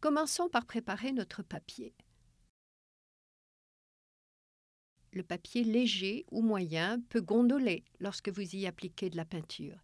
Commençons par préparer notre papier. Le papier léger ou moyen peut gondoler lorsque vous y appliquez de la peinture,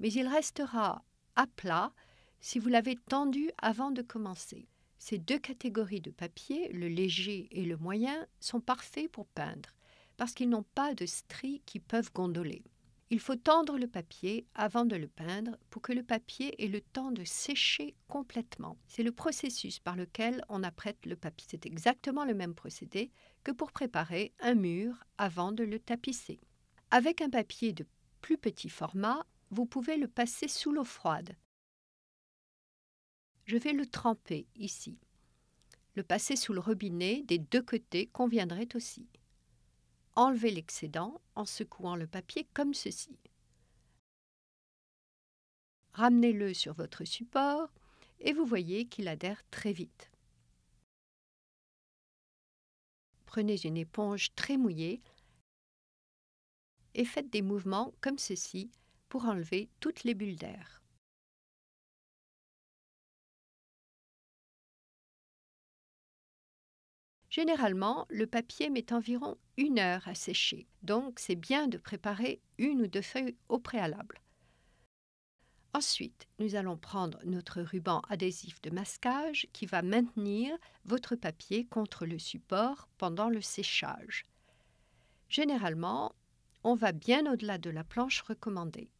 mais il restera à plat si vous l'avez tendu avant de commencer. Ces deux catégories de papier, le léger et le moyen, sont parfaits pour peindre, parce qu'ils n'ont pas de stries qui peuvent gondoler. Il faut tendre le papier avant de le peindre pour que le papier ait le temps de sécher complètement. C'est le processus par lequel on apprête le papier. C'est exactement le même procédé que pour préparer un mur avant de le tapisser. Avec un papier de plus petit format, vous pouvez le passer sous l'eau froide. Je vais le tremper ici. Le passer sous le robinet des deux côtés conviendrait aussi. Enlevez l'excédent en secouant le papier comme ceci. Ramenez-le sur votre support et vous voyez qu'il adhère très vite. Prenez une éponge très mouillée et faites des mouvements comme ceci pour enlever toutes les bulles d'air. Généralement, le papier met environ une heure à sécher, donc c'est bien de préparer une ou deux feuilles au préalable. Ensuite, nous allons prendre notre ruban adhésif de masquage qui va maintenir votre papier contre le support pendant le séchage. Généralement, on va bien au-delà de la planche recommandée.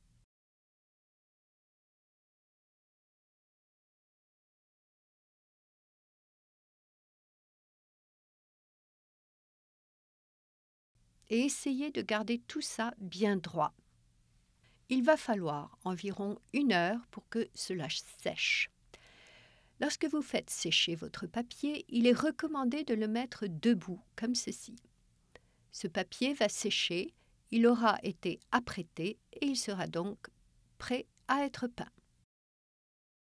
et essayez de garder tout ça bien droit. Il va falloir environ une heure pour que cela sèche. Lorsque vous faites sécher votre papier, il est recommandé de le mettre debout, comme ceci. Ce papier va sécher, il aura été apprêté et il sera donc prêt à être peint.